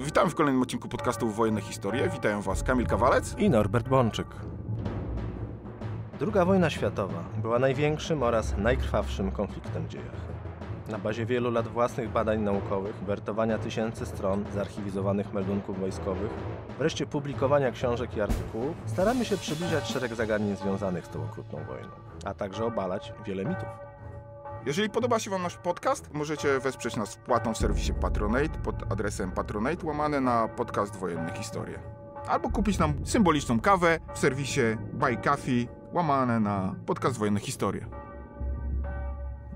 Witam w kolejnym odcinku podcastu Wojenne Historie. Witają Was Kamil Kawalec i Norbert Bączyk. Druga wojna światowa była największym oraz najkrwawszym konfliktem w dziejach. Na bazie wielu lat własnych badań naukowych, wertowania tysięcy stron zarchiwizowanych meldunków wojskowych, wreszcie publikowania książek i artykułów, staramy się przybliżać szereg zagadnień związanych z tą okrutną wojną, a także obalać wiele mitów. Jeżeli podoba się Wam nasz podcast, możecie wesprzeć nas wpłatą w serwisie Patronate pod adresem patronate łamane na podcast Wojenne Historie. Albo kupić nam symboliczną kawę w serwisie Buy Coffee łamane na podcast Wojenne Historie.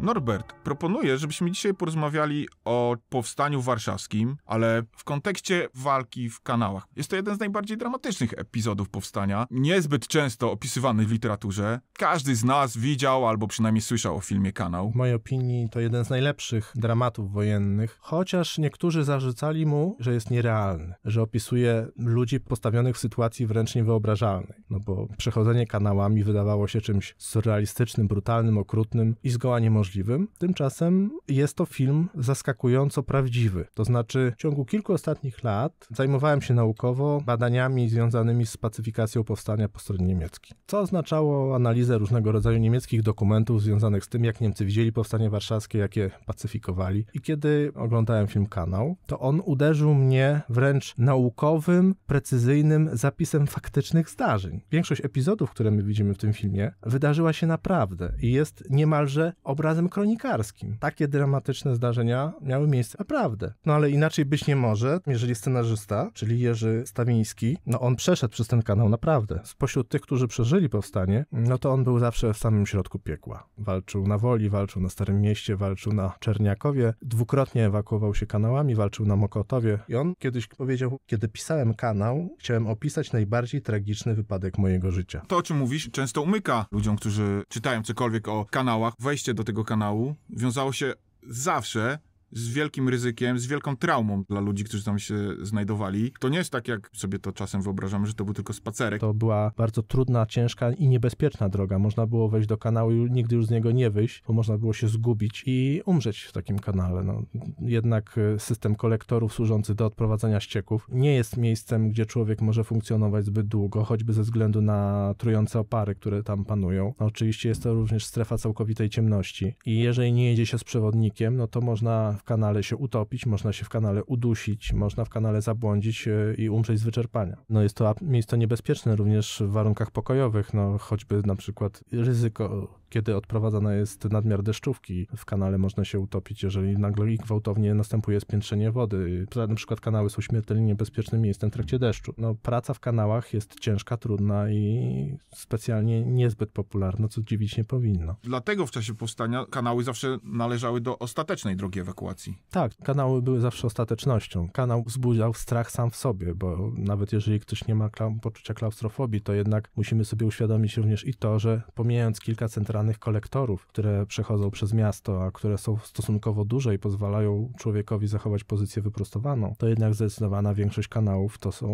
Norbert, proponuję, żebyśmy dzisiaj porozmawiali o powstaniu warszawskim, ale w kontekście walki w kanałach. Jest to jeden z najbardziej dramatycznych epizodów powstania, niezbyt często opisywany w literaturze, każdy z nas widział albo przynajmniej słyszał o filmie Kanał. W mojej opinii to jeden z najlepszych dramatów wojennych, chociaż niektórzy zarzucali mu, że jest nierealny, że opisuje ludzi postawionych w sytuacji wręcz niewyobrażalnej, no bo przechodzenie kanałami wydawało się czymś surrealistycznym, brutalnym, okrutnym i zgoła niemożliwym. Tymczasem jest to film zaskakująco prawdziwy. To znaczy, w ciągu kilku ostatnich lat zajmowałem się naukowo badaniami związanymi z pacyfikacją powstania po stronie niemieckiej, co oznaczało analizę analizę różnego rodzaju niemieckich dokumentów związanych z tym, jak Niemcy widzieli powstanie warszawskie, jakie pacyfikowali. I kiedy oglądałem film Kanał, to on uderzył mnie wręcz naukowym, precyzyjnym zapisem faktycznych zdarzeń. Większość epizodów, które my widzimy w tym filmie, wydarzyła się naprawdę i jest niemalże obrazem kronikarskim. Takie dramatyczne zdarzenia miały miejsce naprawdę. No ale inaczej być nie może, jeżeli scenarzysta, czyli Jerzy Stawiński, no on przeszedł przez ten kanał naprawdę. Spośród tych, którzy przeżyli powstanie, no to on był zawsze w samym środku piekła. Walczył na Woli, walczył na Starym Mieście, walczył na Czerniakowie, dwukrotnie ewakuował się kanałami, walczył na Mokotowie i on kiedyś powiedział, kiedy pisałem kanał, chciałem opisać najbardziej tragiczny wypadek mojego życia. To, o czym mówisz, często umyka ludziom, którzy czytają cokolwiek o kanałach. Wejście do tego kanału wiązało się zawsze z wielkim ryzykiem, z wielką traumą dla ludzi, którzy tam się znajdowali. To nie jest tak, jak sobie to czasem wyobrażamy, że to był tylko spacerek. To była bardzo trudna, ciężka i niebezpieczna droga. Można było wejść do kanału i nigdy już z niego nie wyjść, bo można było się zgubić i umrzeć w takim kanale. No, jednak e, system kolektorów służący do odprowadzania ścieków nie jest miejscem, gdzie człowiek może funkcjonować zbyt długo, choćby ze względu na trujące opary, które tam panują. No, oczywiście jest to również strefa całkowitej ciemności i jeżeli nie jedzie się z przewodnikiem, no to można w kanale się utopić, można się w kanale udusić, można w kanale zabłądzić e, i umrzeć z wyczerpania. No jest to miejsce niebezpieczne również w warunkach pokojowych, no choćby na przykład ryzyko kiedy odprowadzana jest nadmiar deszczówki, w kanale można się utopić, jeżeli nagle i gwałtownie następuje spiętrzenie wody. Na przykład kanały są śmiertelnie niebezpiecznym miejscem w trakcie deszczu. No, praca w kanałach jest ciężka, trudna i specjalnie niezbyt popularna, co dziwić nie powinno. Dlatego w czasie powstania kanały zawsze należały do ostatecznej drogi ewakuacji. Tak, kanały były zawsze ostatecznością. Kanał wzbudzał strach sam w sobie, bo nawet jeżeli ktoś nie ma kla poczucia klaustrofobii, to jednak musimy sobie uświadomić również i to, że pomijając kilka centralnych danych kolektorów, które przechodzą przez miasto, a które są stosunkowo duże i pozwalają człowiekowi zachować pozycję wyprostowaną, to jednak zdecydowana większość kanałów to są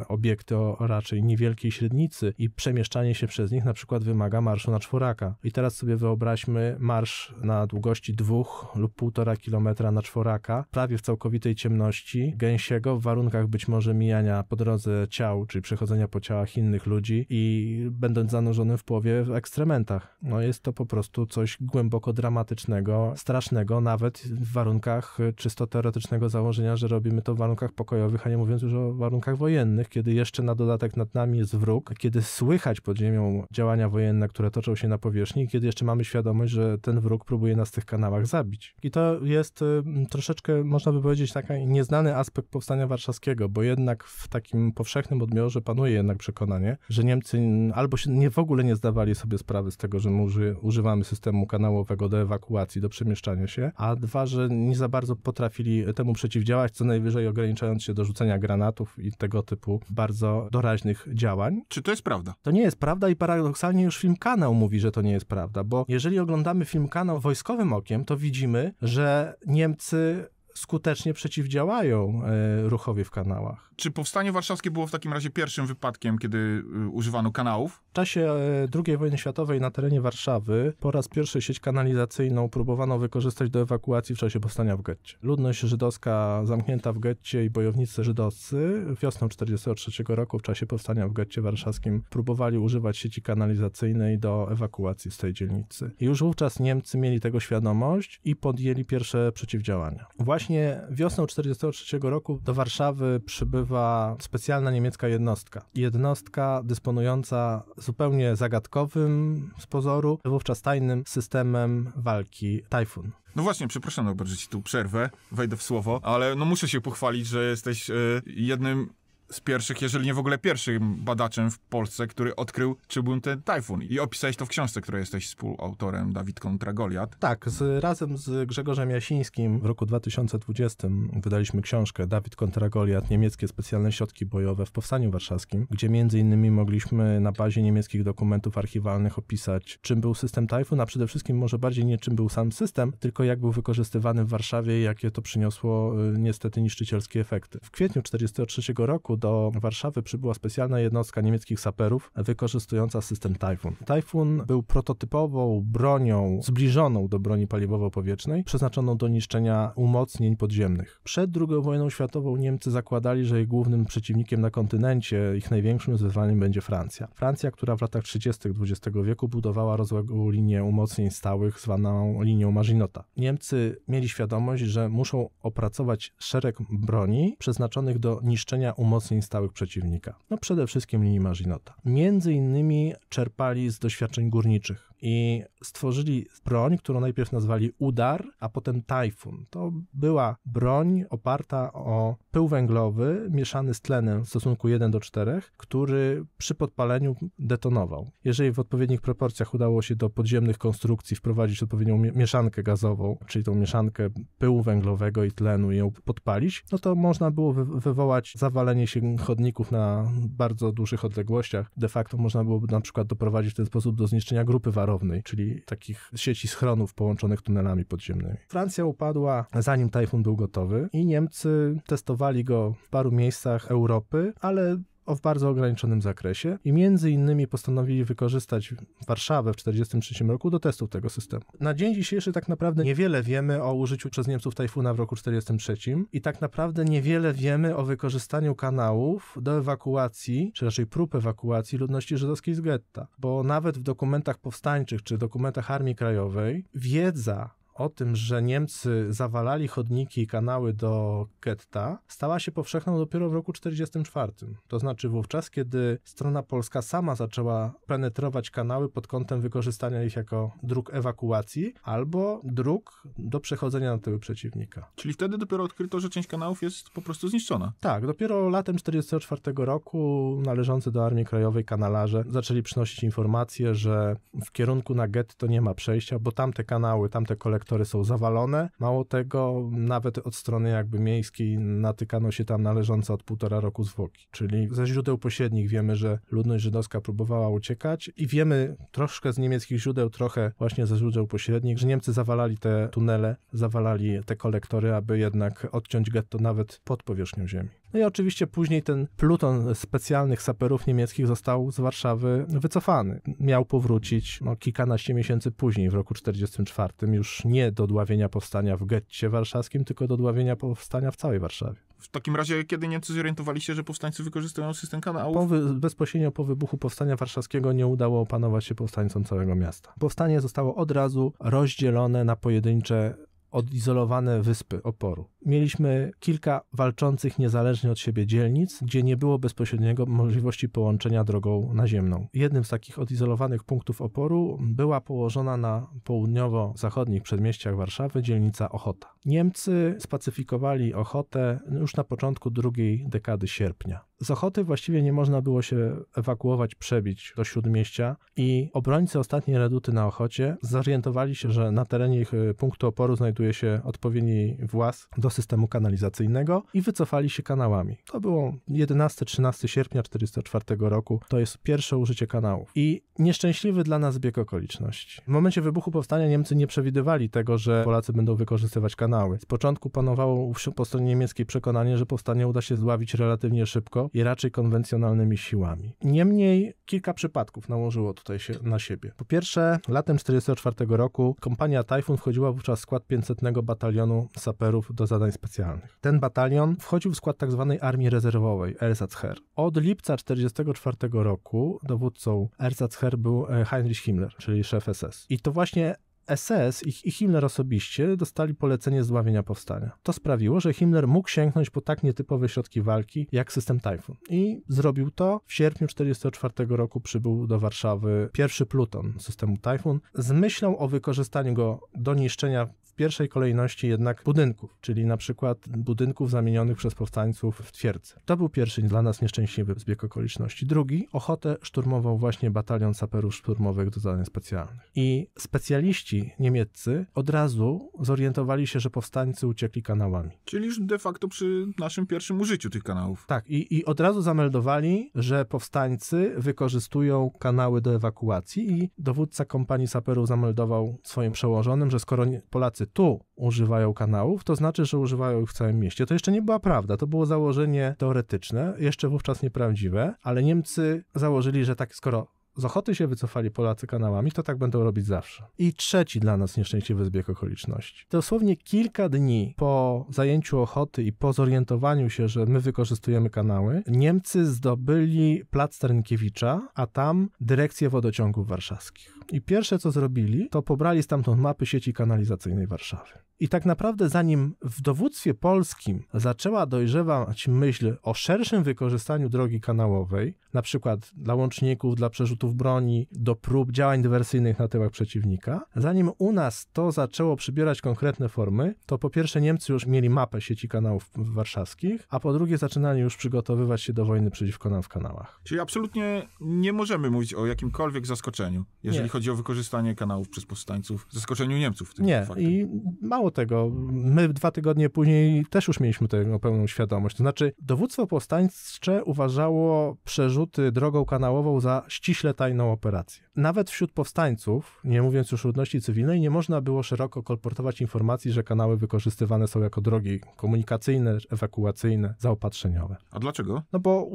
e, obiekty o raczej niewielkiej średnicy i przemieszczanie się przez nich na przykład wymaga marszu na czworaka. I teraz sobie wyobraźmy marsz na długości dwóch lub półtora kilometra na czworaka, prawie w całkowitej ciemności, gęsiego, w warunkach być może mijania po drodze ciał, czyli przechodzenia po ciałach innych ludzi i będąc zanurzony w połowie w ekstrementach. No jest to po prostu coś głęboko dramatycznego, strasznego, nawet w warunkach y, czysto teoretycznego założenia, że robimy to w warunkach pokojowych, a nie mówiąc już o warunkach wojennych, kiedy jeszcze na dodatek nad nami jest wróg, kiedy słychać pod ziemią działania wojenne, które toczą się na powierzchni, kiedy jeszcze mamy świadomość, że ten wróg próbuje nas w tych kanałach zabić. I to jest y, troszeczkę, można by powiedzieć, taki nieznany aspekt powstania warszawskiego, bo jednak w takim powszechnym odbiorze panuje jednak przekonanie, że Niemcy albo się nie w ogóle nie zdawali sobie sprawy z tego, że mu którzy używamy systemu kanałowego do ewakuacji, do przemieszczania się, a dwa, że nie za bardzo potrafili temu przeciwdziałać, co najwyżej ograniczając się do rzucenia granatów i tego typu bardzo doraźnych działań. Czy to jest prawda? To nie jest prawda i paradoksalnie już film Kanał mówi, że to nie jest prawda, bo jeżeli oglądamy film Kanał wojskowym okiem, to widzimy, że Niemcy skutecznie przeciwdziałają e, ruchowi w kanałach. Czy powstanie warszawskie było w takim razie pierwszym wypadkiem, kiedy y, używano kanałów? W czasie e, II wojny światowej na terenie Warszawy po raz pierwszy sieć kanalizacyjną próbowano wykorzystać do ewakuacji w czasie powstania w getcie. Ludność żydowska zamknięta w getcie i bojownicy żydowscy wiosną 1943 roku w czasie powstania w getcie warszawskim próbowali używać sieci kanalizacyjnej do ewakuacji z tej dzielnicy. Już wówczas Niemcy mieli tego świadomość i podjęli pierwsze przeciwdziałania. Właśnie właśnie wiosną 1943 roku do Warszawy przybywa specjalna niemiecka jednostka. Jednostka dysponująca zupełnie zagadkowym z pozoru, wówczas tajnym systemem walki Tajfun. No właśnie, przepraszam, Norbert, że ci tu przerwę, wejdę w słowo, ale no muszę się pochwalić, że jesteś y, jednym z pierwszych, jeżeli nie w ogóle pierwszym badaczem w Polsce, który odkrył, czym był ten tajfun. I opisałeś to w książce, której jesteś współautorem, Dawid kontra Goliat. Tak, z, razem z Grzegorzem Jasińskim w roku 2020 wydaliśmy książkę Dawid kontra Goliat, niemieckie specjalne środki bojowe w Powstaniu Warszawskim, gdzie między innymi mogliśmy na bazie niemieckich dokumentów archiwalnych opisać, czym był system tajfun, a przede wszystkim może bardziej nie czym był sam system, tylko jak był wykorzystywany w Warszawie i jakie to przyniosło y, niestety niszczycielskie efekty. W kwietniu 1943 roku do Warszawy przybyła specjalna jednostka niemieckich saperów wykorzystująca system Typhoon. Typhoon był prototypową bronią zbliżoną do broni paliwowo-powietrznej, przeznaczoną do niszczenia umocnień podziemnych. Przed II wojną światową Niemcy zakładali, że ich głównym przeciwnikiem na kontynencie, ich największym wyzwaniem będzie Francja. Francja, która w latach 30. XX wieku budowała rozległą linię umocnień stałych zwaną linią Maginota. Niemcy mieli świadomość, że muszą opracować szereg broni przeznaczonych do niszczenia umocnień wzmocnień stałych przeciwnika. No przede wszystkim linii Marzinota. Między innymi czerpali z doświadczeń górniczych i stworzyli broń, którą najpierw nazwali Udar, a potem Tajfun. To była broń oparta o pył węglowy mieszany z tlenem w stosunku 1 do 4, który przy podpaleniu detonował. Jeżeli w odpowiednich proporcjach udało się do podziemnych konstrukcji wprowadzić odpowiednią mieszankę gazową, czyli tą mieszankę pyłu węglowego i tlenu i ją podpalić, no to można było wywołać zawalenie się chodników na bardzo dużych odległościach. De facto można było na przykład doprowadzić w ten sposób do zniszczenia grupy warowej czyli takich sieci schronów połączonych tunelami podziemnymi. Francja upadła zanim tajfun był gotowy i Niemcy testowali go w paru miejscach Europy, ale o w bardzo ograniczonym zakresie i między innymi postanowili wykorzystać Warszawę w 1943 roku do testów tego systemu. Na dzień dzisiejszy tak naprawdę niewiele wiemy o użyciu przez Niemców Tajfuna w roku 1943 i tak naprawdę niewiele wiemy o wykorzystaniu kanałów do ewakuacji, czy raczej prób ewakuacji ludności żydowskiej z getta, bo nawet w dokumentach powstańczych czy dokumentach Armii Krajowej wiedza o tym, że Niemcy zawalali chodniki i kanały do Getta, stała się powszechną dopiero w roku 1944. To znaczy wówczas, kiedy strona polska sama zaczęła penetrować kanały pod kątem wykorzystania ich jako dróg ewakuacji albo dróg do przechodzenia na tyły przeciwnika. Czyli wtedy dopiero odkryto, że część kanałów jest po prostu zniszczona. Tak, dopiero latem 1944 roku należący do Armii Krajowej kanalarze zaczęli przynosić informacje, że w kierunku na Getto nie ma przejścia, bo tamte kanały, tamte kolekcje traktory są zawalone. Mało tego, nawet od strony jakby miejskiej natykano się tam należące od półtora roku zwłoki. Czyli ze źródeł pośrednich wiemy, że ludność żydowska próbowała uciekać i wiemy troszkę z niemieckich źródeł, trochę właśnie ze źródeł pośrednich, że Niemcy zawalali te tunele, zawalali te kolektory, aby jednak odciąć getto nawet pod powierzchnią ziemi. No i oczywiście później ten pluton specjalnych saperów niemieckich został z Warszawy wycofany. Miał powrócić no, kilkanaście miesięcy później, w roku 1944, już nie do dławienia powstania w getcie warszawskim, tylko do dławienia powstania w całej Warszawie. W takim razie, kiedy Niemcy zorientowali się, że powstańcy wykorzystują system kanałów? wy, bezpośrednio po wybuchu Powstania Warszawskiego nie udało opanować się powstańcom całego miasta. Powstanie zostało od razu rozdzielone na pojedyncze odizolowane wyspy oporu. Mieliśmy kilka walczących niezależnie od siebie dzielnic, gdzie nie było bezpośredniego możliwości połączenia drogą naziemną. Jednym z takich odizolowanych punktów oporu była położona na południowo-zachodnich przedmieściach Warszawy dzielnica Ochota. Niemcy spacyfikowali Ochotę już na początku drugiej dekady sierpnia. Z Ochoty właściwie nie można było się ewakuować, przebić do Śródmieścia i obrońcy ostatniej reduty na Ochocie zorientowali się, że na terenie ich y, punktu oporu znajduje się odpowiedni włas do systemu kanalizacyjnego i wycofali się kanałami. To było 11-13 sierpnia 1944 roku, to jest pierwsze użycie kanałów. I nieszczęśliwy dla nas bieg okoliczności. W momencie wybuchu powstania Niemcy nie przewidywali tego, że Polacy będą wykorzystywać kanały kanały. Z początku panowało po stronie niemieckiej przekonanie, że powstanie uda się zławić relatywnie szybko i raczej konwencjonalnymi siłami. Niemniej kilka przypadków nałożyło tutaj się na siebie. Po pierwsze, latem 1944 roku kompania Tajfun wchodziła wówczas w skład 500 batalionu saperów do zadań specjalnych. Ten batalion wchodził w skład tzw. Tak armii rezerwowej Ersatzherr. Od lipca 1944 roku dowódcą Ersatzherr był e, Heinrich Himmler, czyli szef SS. I to właśnie SS i, Himmler osobiście dostali polecenie zławienia powstania. To sprawiło, że Himmler mógł sięgnąć po tak nietypowe środki walki jak system Typhoon. I zrobił to. W sierpniu 1944 roku przybył do Warszawy pierwszy pluton systemu Typhoon. z myślą o wykorzystaniu go do niszczenia pierwszej kolejności jednak budynków, czyli na przykład budynków zamienionych przez powstańców w twierdze. To był pierwszy dla nas nieszczęśliwy zbieg okoliczności. Drugi, ochotę szturmował właśnie batalion saperów szturmowych do zadań specjalnych. I specjaliści niemieccy od razu zorientowali się, że powstańcy uciekli kanałami. Czyli już de facto przy naszym pierwszym użyciu tych kanałów. Tak, i, i od razu zameldowali, że powstańcy wykorzystują kanały do ewakuacji i dowódca kompanii saperów zameldował swoim przełożonym, że skoro Polacy tu używają kanałów, to znaczy, że używają ich w całym mieście. To jeszcze nie była prawda, to było założenie teoretyczne, jeszcze wówczas nieprawdziwe, ale Niemcy założyli, że tak skoro z ochoty się wycofali Polacy kanałami, to tak będą robić zawsze. I trzeci dla nas nieszczęśliwy zbieg okoliczności. Dosłownie kilka dni po zajęciu ochoty i po zorientowaniu się, że my wykorzystujemy kanały, Niemcy zdobyli plac Trenkiewicza, a tam dyrekcję wodociągów warszawskich. I pierwsze co zrobili, to pobrali stamtąd mapy sieci kanalizacyjnej Warszawy. I tak naprawdę zanim w dowództwie polskim zaczęła dojrzewać myśl o szerszym wykorzystaniu drogi kanałowej, na przykład dla łączników, dla przerzutów broni, do prób działań dywersyjnych na tyłach przeciwnika, zanim u nas to zaczęło przybierać konkretne formy, to po pierwsze Niemcy już mieli mapę sieci kanałów warszawskich, a po drugie zaczynali już przygotowywać się do wojny przeciwko nam w kanałach. Czyli absolutnie nie możemy mówić o jakimkolwiek zaskoczeniu, jeżeli nie. chodzi chodzi o wykorzystanie kanałów przez powstańców, zaskoczeniu Niemców w tym Nie, faktem. i mało tego, my dwa tygodnie później też już mieliśmy tego pełną świadomość. To znaczy, dowództwo powstańcze uważało przerzuty drogą kanałową za ściśle tajną operację. Nawet wśród powstańców, nie mówiąc już o ludności cywilnej, nie można było szeroko kolportować informacji, że kanały wykorzystywane są jako drogi komunikacyjne, ewakuacyjne, zaopatrzeniowe. A dlaczego? No bo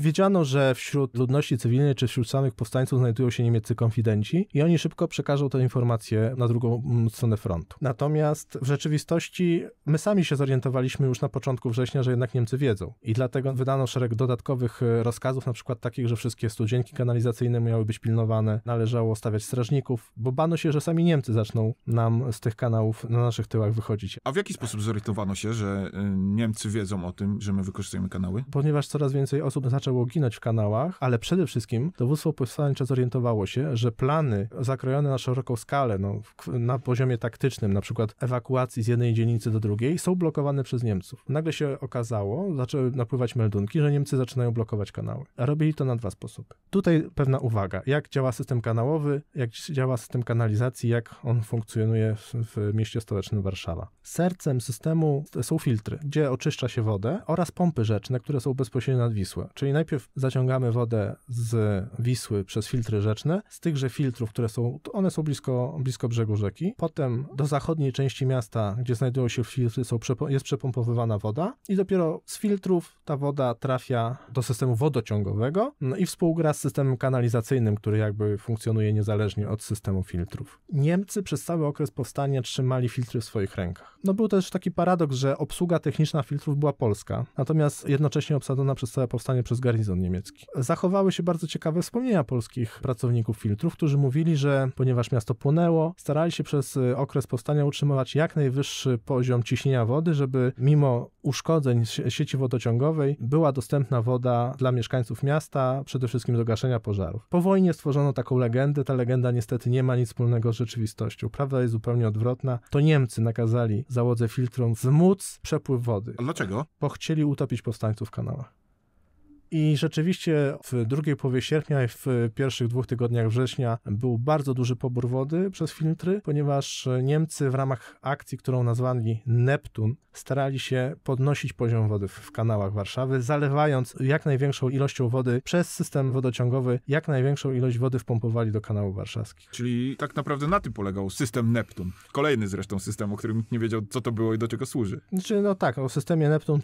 wiedziano, że wśród ludności cywilnej czy wśród samych powstańców znajdują się niemieccy konfidenci i oni szybko przekażą te informacje na drugą mm, stronę frontu. Natomiast w rzeczywistości my sami się zorientowaliśmy już na początku września, że jednak Niemcy wiedzą i dlatego wydano szereg dodatkowych e, rozkazów, na przykład takich, że wszystkie studzienki kanalizacyjne miały być pilnowane, należało stawiać strażników, bo bano się, że sami Niemcy zaczną nam z tych kanałów na naszych tyłach wychodzić. A w jaki sposób zorientowano się, że e, Niemcy wiedzą o tym, że my wykorzystujemy kanały? Ponieważ coraz więcej osób zaczęło ginąć w kanałach, ale przede wszystkim dowództwo powstańcze zorientowało się, że plan plany zakrojone na szeroką skalę, no, na poziomie taktycznym, na przykład ewakuacji z jednej dzielnicy do drugiej, są blokowane przez Niemców. Nagle się okazało, zaczęły napływać meldunki, że Niemcy zaczynają blokować kanały. A robili to na dwa sposoby. Tutaj pewna uwaga, jak działa system kanałowy, jak działa system kanalizacji, jak on funkcjonuje w mieście stołecznym Warszawa. Sercem systemu są filtry, gdzie oczyszcza się wodę oraz pompy rzeczne, które są bezpośrednio nad Wisłę. Czyli najpierw zaciągamy wodę z Wisły przez filtry rzeczne, z tychże filtrów filtrów, które są, one są blisko, blisko brzegu rzeki. Potem do zachodniej części miasta, gdzie znajdują się filtry, są, jest przepompowywana woda i dopiero z filtrów ta woda trafia do systemu wodociągowego no i współgra z systemem kanalizacyjnym, który jakby funkcjonuje niezależnie od systemu filtrów. Niemcy przez cały okres powstania trzymali filtry w swoich rękach. No był też taki paradoks, że obsługa techniczna filtrów była polska, natomiast jednocześnie obsadzona przez całe powstanie przez garnizon niemiecki. Zachowały się bardzo ciekawe wspomnienia polskich pracowników filtrów, którzy mówili, że ponieważ miasto płonęło, starali się przez y, okres powstania utrzymywać jak najwyższy poziom ciśnienia wody, żeby mimo uszkodzeń sieci wodociągowej była dostępna woda dla mieszkańców miasta, przede wszystkim do gaszenia pożarów. Po wojnie stworzono taką legendę, ta legenda niestety nie ma nic wspólnego z rzeczywistością. Prawda jest zupełnie odwrotna. To Niemcy nakazali załodze filtrom zmóc przepływ wody. A dlaczego? Bo chcieli utopić powstańców w kanałach. I rzeczywiście w drugiej połowie sierpnia i w pierwszych dwóch tygodniach września był bardzo duży pobór wody przez filtry, ponieważ Niemcy w ramach akcji, którą nazwali Neptun, starali się podnosić poziom wody w kanałach Warszawy, zalewając jak największą ilością wody przez system wodociągowy, jak największą ilość wody wpompowali do kanałów warszawskich. Czyli tak naprawdę na tym polegał system Neptun. Kolejny zresztą system, o którym nikt nie wiedział, co to było i do czego służy. Znaczy, no tak, o systemie Neptun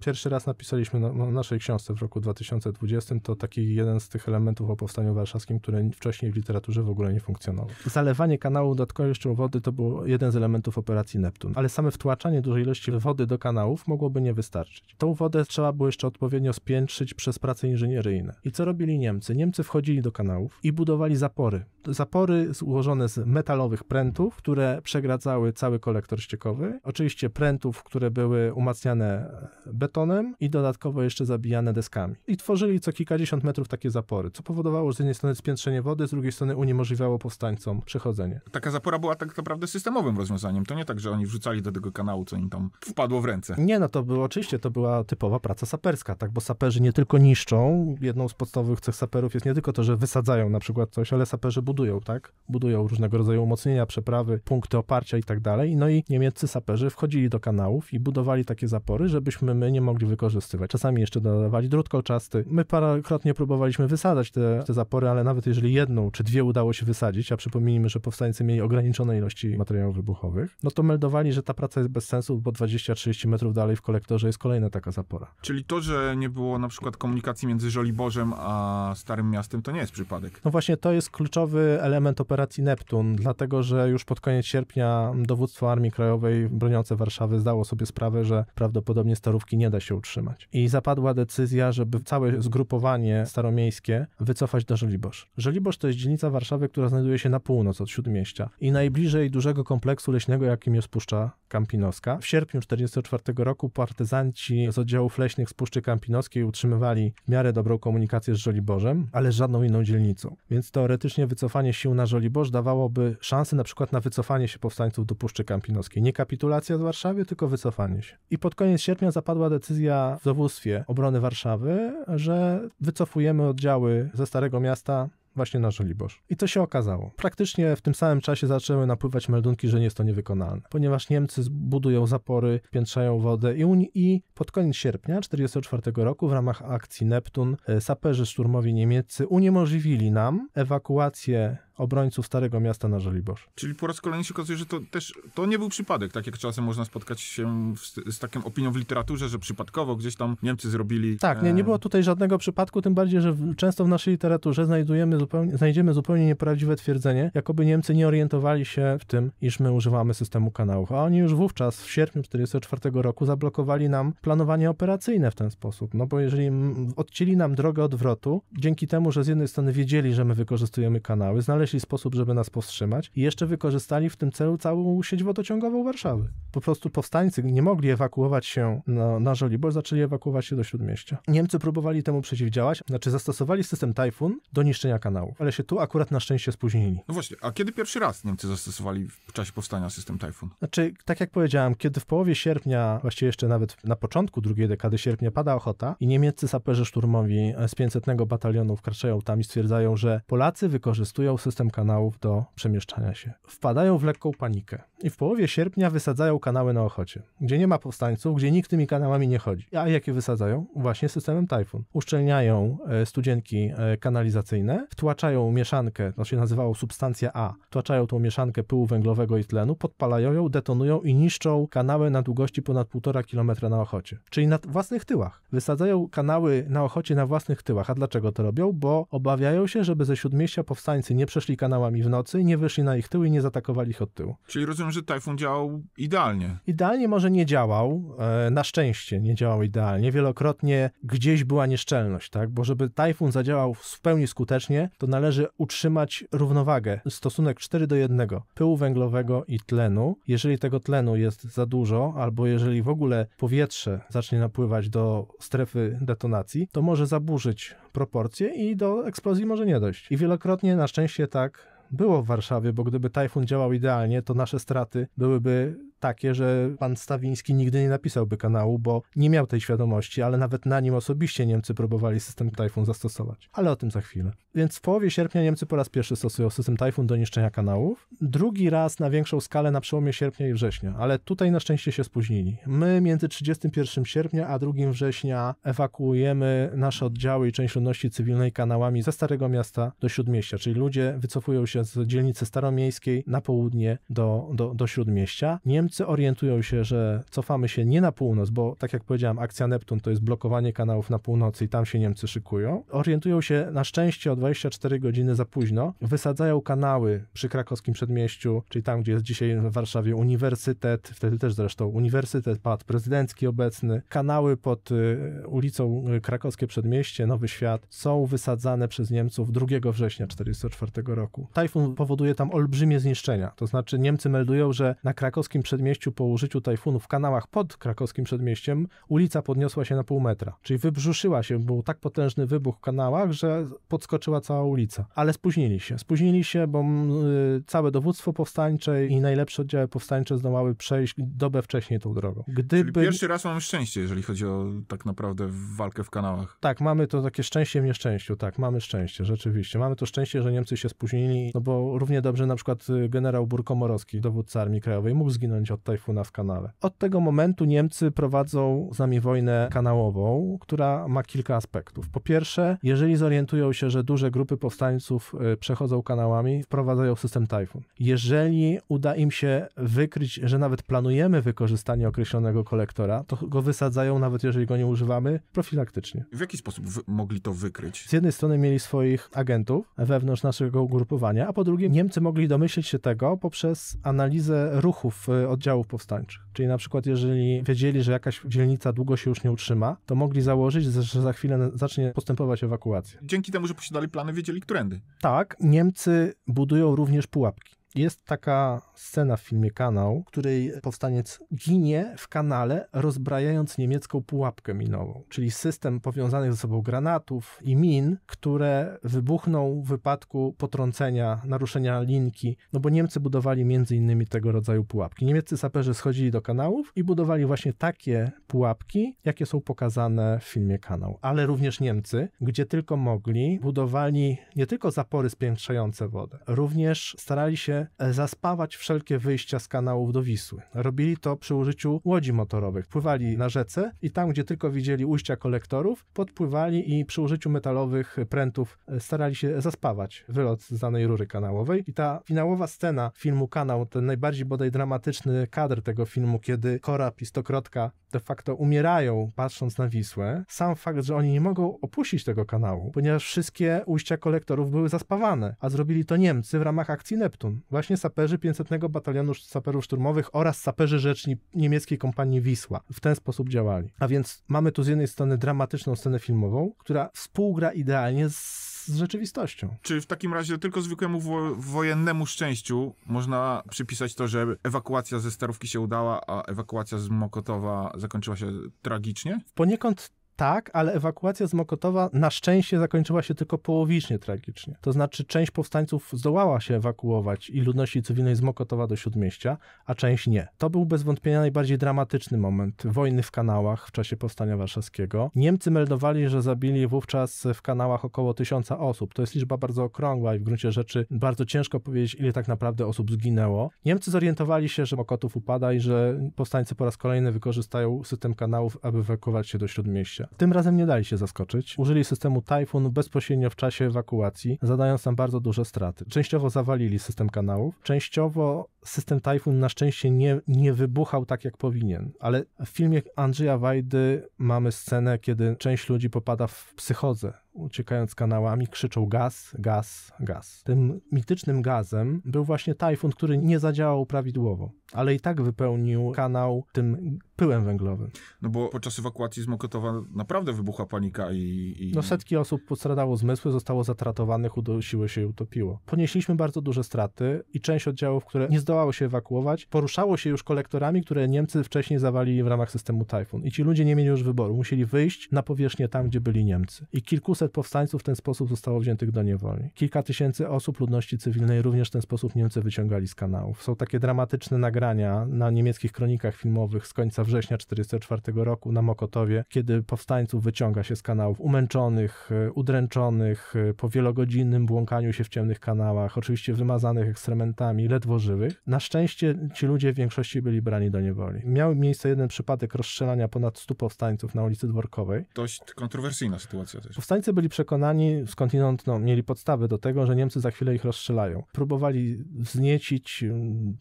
pierwszy raz napisaliśmy na naszej książce w roku 2020 to taki jeden z tych elementów o Powstaniu Warszawskim, który wcześniej w literaturze w ogóle nie funkcjonował. Zalewanie kanału dodatkowością wody to był jeden z elementów operacji Neptun, ale same wtłaczanie dużej ilości wody do kanałów mogłoby nie wystarczyć. Tą wodę trzeba było jeszcze odpowiednio spiętrzyć przez prace inżynieryjne. I co robili Niemcy? Niemcy wchodzili do kanałów i budowali zapory. Zapory złożone z metalowych prętów, które przegradzały cały kolektor ściekowy. Oczywiście prętów, które były umacniane betonem i dodatkowo jeszcze zabijane deskami. I tworzyli co kilkadziesiąt metrów takie zapory, co powodowało z jednej strony spiętrzenie wody, z drugiej strony uniemożliwiało powstańcom przechodzenie. Taka zapora była tak naprawdę systemowym rozwiązaniem. To nie tak, że oni wrzucali do tego kanału, co im tam wpadło w ręce. Nie, no to było oczywiście, to była typowa praca saperska, tak, bo saperzy nie tylko niszczą, jedną z podstawowych cech saperów jest nie tylko to, że wysadzają na przykład coś, ale saperzy budują, tak? Budują różnego rodzaju umocnienia, przeprawy, punkty oparcia i tak dalej. No i niemieccy saperzy wchodzili do kanałów i budowali takie zapory, żebyśmy my nie mogli wykorzystywać. Czasami jeszcze dodawali drut kolczasty. My parokrotnie próbowaliśmy wysadzać te, te zapory, ale nawet jeżeli jedną czy dwie udało się wysadzić, a przypomnijmy, że powstańcy mieli ograniczone ilości materiałów wybuchowych, no to meldowali, że ta praca jest bez sensu, bo 20-30 metrów dalej w kolektorze jest kolejna taka zapora. Czyli to, że nie było na przykład komunikacji między Żoliborzem a Starym Miastem, to nie jest przypadek. No właśnie to jest kluczowy element operacji Neptun, dlatego że już pod koniec sierpnia dowództwo Armii Krajowej broniące Warszawy zdało sobie sprawę, że prawdopodobnie starówki nie da się utrzymać. I zapadła decyzja, żeby żeby całe zgrupowanie staromiejskie wycofać do Żoliborz. Żoliborz to jest dzielnica Warszawy, która znajduje się na północ od Śródmieścia i najbliżej dużego kompleksu leśnego, jakim jest Puszcza Kampinoska. W sierpniu 1944 roku partyzanci z oddziałów leśnych z Puszczy Kampinoskiej utrzymywali w miarę dobrą komunikację z Żoliborzem, ale z żadną inną dzielnicą. Więc teoretycznie wycofanie sił na Żoliborz dawałoby szansę na przykład na wycofanie się powstańców do Puszczy Kampinoskiej. Nie kapitulacja z Warszawy, tylko wycofanie się. I pod koniec sierpnia zapadła decyzja w dowództwie obrony Warszawy, że wycofujemy oddziały ze Starego Miasta właśnie na Żoliborz. I co się okazało? Praktycznie w tym samym czasie zaczęły napływać meldunki, że nie jest to niewykonalne, ponieważ Niemcy budują zapory, piętrzają wodę i, i pod koniec sierpnia 1944 roku w ramach akcji Neptun e, saperzy szturmowi niemieccy uniemożliwili nam ewakuację obrońców Starego Miasta na Żoliborz. Czyli po raz kolejny się okazuje, że to też to nie był przypadek, tak jak czasem można spotkać się z, z taką opinią w literaturze, że przypadkowo gdzieś tam Niemcy zrobili... Tak, nie, e, nie było tutaj żadnego przypadku, tym bardziej, że w, często w naszej literaturze znajdujemy zupełnie, znajdziemy zupełnie nieprawdziwe twierdzenie, jakoby Niemcy nie orientowali się w tym, iż my używamy systemu kanałów, a oni już wówczas w sierpniu 1944 roku zablokowali nam planowanie operacyjne w ten sposób, no bo jeżeli odcięli nam drogę odwrotu, dzięki temu, że z jednej strony wiedzieli, że my wykorzystujemy kanały, znaleźli znaleźli sposób, żeby nas powstrzymać i jeszcze wykorzystali w tym celu całą sieć wodociągową Warszawy. Po prostu powstańcy nie mogli ewakuować się na, na Żolibor, zaczęli ewakuować się do Śródmieścia. Niemcy próbowali temu przeciwdziałać, znaczy zastosowali system Tajfun do niszczenia kanału, ale się tu akurat na szczęście spóźnili. No właśnie, a kiedy pierwszy raz Niemcy zastosowali w czasie powstania system Tajfun? Znaczy, tak jak powiedziałem, kiedy w połowie sierpnia, właściwie jeszcze nawet na początku drugiej dekady sierpnia pada ochota i niemieccy saperzy szturmowi z 500 batalionu wkraczają tam i stwierdzają, że Polacy wykorzystują system system kanałów do przemieszczania się. Wpadają w lekką panikę i w połowie sierpnia wysadzają kanały na Ochocie, gdzie nie ma powstańców, gdzie nikt tymi kanałami nie chodzi. A jakie wysadzają? Właśnie systemem Tajfun. Uszczelniają e, studzienki e, kanalizacyjne, wtłaczają mieszankę, to się nazywało substancja A, wtłaczają tą mieszankę pyłu węglowego i tlenu, podpalają ją, detonują i niszczą kanały na długości ponad 1,5 km na Ochocie. Czyli na własnych tyłach. Wysadzają kanały na Ochocie na własnych tyłach. A dlaczego to robią? Bo obawiają się, żeby ze Śródmieścia powstańcy nie przeszli przeszli kanałami w nocy, nie wyszli na ich tył i nie zaatakowali ich od tyłu. Czyli rozumiem, że Tajfun działał idealnie. Idealnie może nie działał, e, na szczęście nie działał idealnie. Wielokrotnie gdzieś była nieszczelność, tak? Bo żeby Tajfun zadziałał w pełni skutecznie, to należy utrzymać równowagę, stosunek 4 do 1 pyłu węglowego i tlenu. Jeżeli tego tlenu jest za dużo, albo jeżeli w ogóle powietrze zacznie napływać do strefy detonacji, to może zaburzyć proporcje i do eksplozji może nie dojść. I wielokrotnie na szczęście tak było w Warszawie, bo gdyby tajfun działał idealnie, to nasze straty byłyby takie, że pan Stawiński nigdy nie napisałby kanału, bo nie miał tej świadomości, ale nawet na nim osobiście Niemcy próbowali system Typhoon zastosować. Ale o tym za chwilę. Więc w połowie sierpnia Niemcy po raz pierwszy stosują system Typhoon do niszczenia kanałów. Drugi raz na większą skalę na przełomie sierpnia i września, ale tutaj na szczęście się spóźnili. My między 31 sierpnia a 2 września ewakuujemy nasze oddziały i część ludności cywilnej kanałami ze Starego Miasta do Śródmieścia, czyli ludzie wycofują się z dzielnicy staromiejskiej na południe do, do, do Śródmieścia. Niemcy Niemcy orientują się, że cofamy się nie na północ, bo tak jak powiedziałem, akcja Neptun to jest blokowanie kanałów na północy i tam się Niemcy szykują. Orientują się na szczęście o 24 godziny za późno, wysadzają kanały przy krakowskim przedmieściu, czyli tam, gdzie jest dzisiaj w Warszawie uniwersytet, wtedy też zresztą uniwersytet, pałac prezydencki obecny, kanały pod y, ulicą y, krakowskie przedmieście, Nowy Świat, są wysadzane przez Niemców 2 września 1944 roku. Tajfun powoduje tam olbrzymie zniszczenia, to znaczy Niemcy meldują, że na krakowskim przedmieściu przedmieściu po użyciu tajfunu w kanałach pod krakowskim przedmieściem ulica podniosła się na pół metra, czyli wybrzuszyła się, był tak potężny wybuch w kanałach, że podskoczyła cała ulica. Ale spóźnili się. Spóźnili się, bo mm, y, całe dowództwo powstańcze i najlepsze oddziały powstańcze zdołały przejść dobę wcześniej tą drogą. Gdyby... Czyli pierwszy raz mamy szczęście, jeżeli chodzi o tak naprawdę walkę w kanałach. Tak, mamy to takie szczęście w nieszczęściu, tak, mamy szczęście, rzeczywiście. Mamy to szczęście, że Niemcy się spóźnili, no bo równie dobrze na przykład y, generał Burkomorowski, dowódca Armii Krajowej, mógł zginąć od Tajfuna w kanale. Od tego momentu Niemcy prowadzą z nami wojnę kanałową, która ma kilka aspektów. Po pierwsze, jeżeli zorientują się, że duże grupy powstańców y, przechodzą kanałami, wprowadzają system Tajfun. Jeżeli uda im się wykryć, że nawet planujemy wykorzystanie określonego kolektora, to go wysadzają, nawet jeżeli go nie używamy, profilaktycznie. W jaki sposób mogli to wykryć? Z jednej strony mieli swoich agentów wewnątrz naszego ugrupowania, a po drugie Niemcy mogli domyślić się tego poprzez analizę ruchów y, od oddziałów powstańczych. Czyli na przykład, jeżeli wiedzieli, że jakaś dzielnica długo się już nie utrzyma, to mogli założyć, że za chwilę zacznie postępować ewakuacja. Dzięki temu, że posiadali plany, wiedzieli którędy. Tak. Niemcy budują również pułapki. Jest taka scena w filmie Kanał, w której powstaniec ginie w kanale, rozbrajając niemiecką pułapkę minową, czyli system powiązanych ze sobą granatów i min, które wybuchną w wypadku potrącenia, naruszenia linki, no bo Niemcy budowali między innymi tego rodzaju pułapki. Niemieccy saperzy schodzili do kanałów i budowali właśnie takie pułapki, jakie są pokazane w filmie Kanał. Ale również Niemcy, gdzie tylko mogli, budowali nie tylko zapory spiętrzające wodę, również starali się E, zaspawać wszelkie wyjścia z kanałów do Wisły. Robili to przy użyciu łodzi motorowych. Pływali na rzece i tam, gdzie tylko widzieli ujścia kolektorów, podpływali i przy użyciu metalowych prętów e, starali się zaspawać wylot z danej rury kanałowej. I ta finałowa scena filmu Kanał, ten najbardziej bodaj dramatyczny kadr tego filmu, kiedy Korab i Stokrotka de facto umierają patrząc na Wisłę. Sam fakt, że oni nie mogą opuścić tego kanału, ponieważ wszystkie ujścia kolektorów były zaspawane, a zrobili to Niemcy w ramach akcji Neptun właśnie saperzy 500 Batalionu Saperów Szturmowych oraz saperzy rzeczni niemieckiej kompanii Wisła. W ten sposób działali. A więc mamy tu z jednej strony dramatyczną scenę filmową, która współgra idealnie z z rzeczywistością. Czy w takim razie tylko zwykłemu wo wojennemu szczęściu można przypisać to, że ewakuacja ze Starówki się udała, a ewakuacja z Mokotowa zakończyła się tragicznie? Poniekąd tak, ale ewakuacja z Mokotowa na szczęście zakończyła się tylko połowicznie tragicznie. To znaczy część powstańców zdołała się ewakuować i ludności cywilnej z Mokotowa do Śródmieścia, a część nie. To był bez wątpienia najbardziej dramatyczny moment wojny w kanałach w czasie powstania warszawskiego. Niemcy meldowali, że zabili wówczas w kanałach około tysiąca osób. To jest liczba bardzo okrągła i w gruncie rzeczy bardzo ciężko powiedzieć, ile tak naprawdę osób zginęło. Niemcy zorientowali się, że Mokotów upada i że powstańcy po raz kolejny wykorzystają system kanałów, aby ewakuować się do Śródmieścia. Tym razem nie dali się zaskoczyć. Użyli systemu Typhoon bezpośrednio w czasie ewakuacji, zadając nam bardzo duże straty. Częściowo zawalili system kanałów, częściowo system Typhoon na szczęście nie, nie wybuchał tak jak powinien, ale w filmie Andrzeja Wajdy mamy scenę, kiedy część ludzi popada w psychozę uciekając kanałami, krzyczał gaz, gaz, gaz. Tym mitycznym gazem był właśnie tajfun, który nie zadziałał prawidłowo, ale i tak wypełnił kanał tym pyłem węglowym. No bo podczas ewakuacji z Mokotowa naprawdę wybuchła panika i... i... No setki osób postradało zmysły, zostało zatratowanych, udosiły się i utopiło. Ponieśliśmy bardzo duże straty i część oddziałów, które nie zdołało się ewakuować, poruszało się już kolektorami, które Niemcy wcześniej zawalili w ramach systemu tajfun. I ci ludzie nie mieli już wyboru, musieli wyjść na powierzchnię tam, gdzie byli Niemcy. I kilkuset powstańców w ten sposób zostało wziętych do niewoli. Kilka tysięcy osób ludności cywilnej również w ten sposób Niemcy wyciągali z kanałów. Są takie dramatyczne nagrania na niemieckich kronikach filmowych z końca września 1944 roku na Mokotowie, kiedy powstańców wyciąga się z kanałów umęczonych, e, udręczonych, e, po wielogodzinnym błąkaniu się w ciemnych kanałach, oczywiście wymazanych ekstrementami, ledwo żywych. Na szczęście ci ludzie w większości byli brani do niewoli. Miał miejsce jeden przypadek rozstrzelania ponad 100 powstańców na ulicy Dworkowej. Dość kontrowersyjna sytuacja Powstańcy Niemcy byli przekonani, skądinąd no, mieli podstawy do tego, że Niemcy za chwilę ich rozstrzelają. Próbowali wzniecić mm,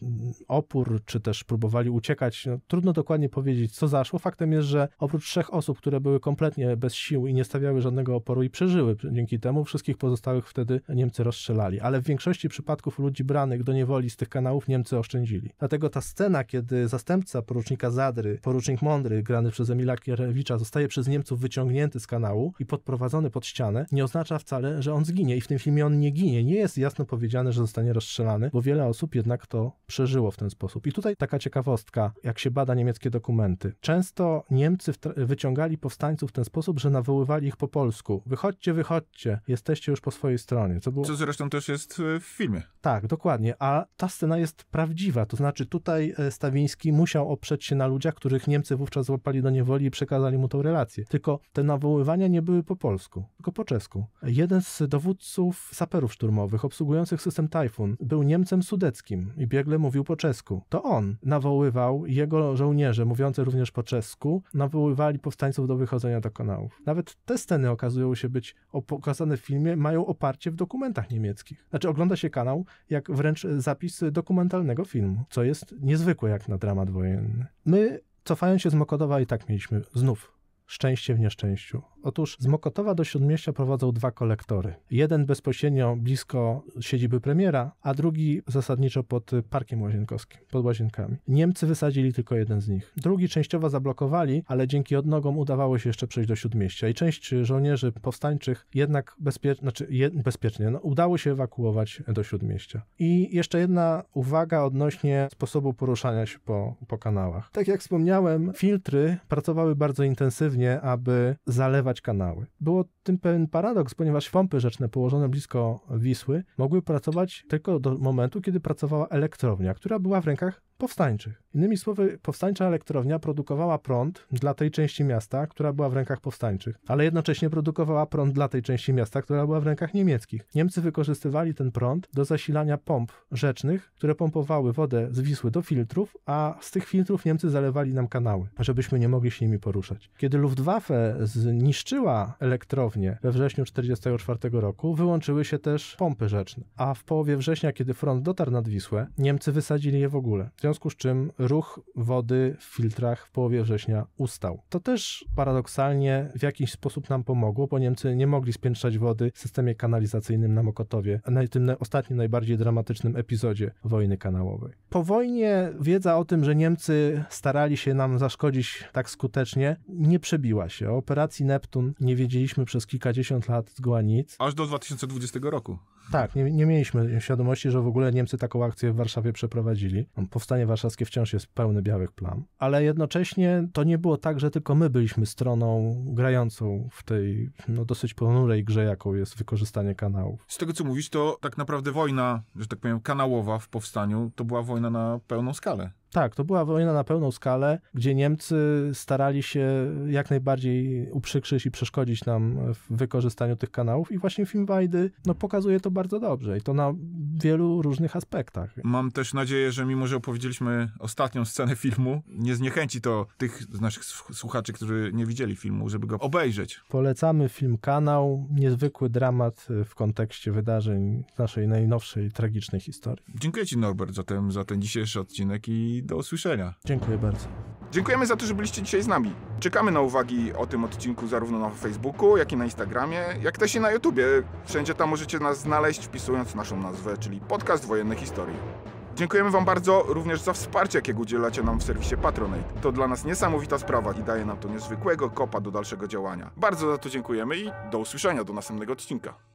opór, czy też próbowali uciekać. No, trudno dokładnie powiedzieć, co zaszło. Faktem jest, że oprócz trzech osób, które były kompletnie bez sił i nie stawiały żadnego oporu i przeżyły dzięki temu, wszystkich pozostałych wtedy Niemcy rozstrzelali. Ale w większości przypadków ludzi branych do niewoli z tych kanałów Niemcy oszczędzili. Dlatego ta scena, kiedy zastępca porucznika Zadry, porucznik Mądry, grany przez Emila Kierewicza, zostaje przez Niemców wyciągnięty z kanału i podprowadzony pod pod ścianę, nie oznacza wcale, że on zginie. I w tym filmie on nie ginie. Nie jest jasno powiedziane, że zostanie rozstrzelany, bo wiele osób jednak to przeżyło w ten sposób. I tutaj taka ciekawostka, jak się bada niemieckie dokumenty. Często Niemcy wyciągali powstańców w ten sposób, że nawoływali ich po polsku. Wychodźcie, wychodźcie, jesteście już po swojej stronie. Co, było... Co zresztą też jest e, w filmie. Tak, dokładnie. A ta scena jest prawdziwa. To znaczy tutaj e, Stawiński musiał oprzeć się na ludziach, których Niemcy wówczas złapali do niewoli i przekazali mu tą relację. Tylko te nawoływania nie były po polsku tylko po czesku. Jeden z dowódców saperów szturmowych obsługujących system Tajfun był Niemcem sudeckim i biegle mówił po czesku. To on nawoływał jego żołnierze, mówiący również po czesku, nawoływali powstańców do wychodzenia do kanałów. Nawet te sceny okazują się być pokazane w filmie, mają oparcie w dokumentach niemieckich. Znaczy ogląda się kanał jak wręcz zapis dokumentalnego filmu, co jest niezwykłe jak na dramat wojenny. My cofając się z Mokodowa i tak mieliśmy znów szczęście w nieszczęściu. Otóż z Mokotowa do Śródmieścia prowadzą dwa kolektory. Jeden bezpośrednio blisko siedziby premiera, a drugi zasadniczo pod Parkiem Łazienkowskim, pod Łazienkami. Niemcy wysadzili tylko jeden z nich. Drugi częściowo zablokowali, ale dzięki odnogom udawało się jeszcze przejść do Śródmieścia i część żołnierzy powstańczych jednak bezpie... znaczy, je... bezpiecznie no, udało się ewakuować do Śródmieścia. I jeszcze jedna uwaga odnośnie sposobu poruszania się po, po kanałach. Tak jak wspomniałem, filtry pracowały bardzo intensywnie głównie, aby zalewać kanały. Było tym pewien paradoks, ponieważ pompy rzeczne położone blisko Wisły mogły pracować tylko do momentu, kiedy pracowała elektrownia, która była w rękach powstańczych. Innymi słowy, powstańcza elektrownia produkowała prąd dla tej części miasta, która była w rękach powstańczych, ale jednocześnie produkowała prąd dla tej części miasta, która była w rękach niemieckich. Niemcy wykorzystywali ten prąd do zasilania pomp rzecznych, które pompowały wodę z Wisły do filtrów, a z tych filtrów Niemcy zalewali nam kanały, żebyśmy nie mogli się nimi poruszać. Kiedy Luftwaffe zniszczyła elektrownię we wrześniu 1944 roku, wyłączyły się też pompy rzeczne, a w połowie września, kiedy front dotarł nad Wisłę, Niemcy wysadzili je w ogóle. W związku z czym ruch wody w filtrach w połowie września ustał. To też paradoksalnie w jakiś sposób nam pomogło, bo Niemcy nie mogli spiętrzać wody w systemie kanalizacyjnym na Mokotowie, na tym ostatnim, najbardziej dramatycznym epizodzie wojny kanałowej. Po wojnie wiedza o tym, że Niemcy starali się nam zaszkodzić tak skutecznie, nie przebiła się. O operacji Neptun nie wiedzieliśmy przez kilkadziesiąt lat zgoła nic. Aż do 2020 roku. Tak, nie, nie, mieliśmy świadomości, że w ogóle Niemcy taką akcję w Warszawie przeprowadzili. Powstanie warszawskie wciąż jest pełne białych plam, ale jednocześnie to nie było tak, że tylko my byliśmy stroną grającą w tej no, dosyć ponurej grze, jaką jest wykorzystanie kanałów. Z tego, co mówisz, to tak naprawdę wojna, że tak powiem, kanałowa w powstaniu, to była wojna na pełną skalę. Tak, to była wojna na pełną skalę, gdzie Niemcy starali się jak najbardziej uprzykrzyć i przeszkodzić nam w wykorzystaniu tych kanałów i właśnie film Wajdy no, pokazuje to bardzo dobrze i to na wielu różnych aspektach. Mam też nadzieję, że mimo, że opowiedzieliśmy ostatnią scenę filmu, nie zniechęci to tych z naszych słuchaczy, którzy nie widzieli filmu, żeby go obejrzeć. Polecamy film Kanał, niezwykły dramat w kontekście wydarzeń naszej najnowszej tragicznej historii. Dziękuję Ci Norbert za ten, za ten dzisiejszy odcinek i do usłyszenia. Dziękuję bardzo. Dziękujemy za to, że byliście dzisiaj z nami. Czekamy na uwagi o tym odcinku zarówno na Facebooku, jak i na Instagramie, jak też i na YouTubie. Wszędzie tam możecie nas znaleźć wpisując naszą nazwę, czyli Podcast Wojenne Historii. Dziękujemy Wam bardzo również za wsparcie, jakiego udzielacie nam w serwisie Patronate. To dla nas niesamowita sprawa i daje nam to niezwykłego kopa do dalszego działania. Bardzo za to dziękujemy i do usłyszenia do następnego odcinka.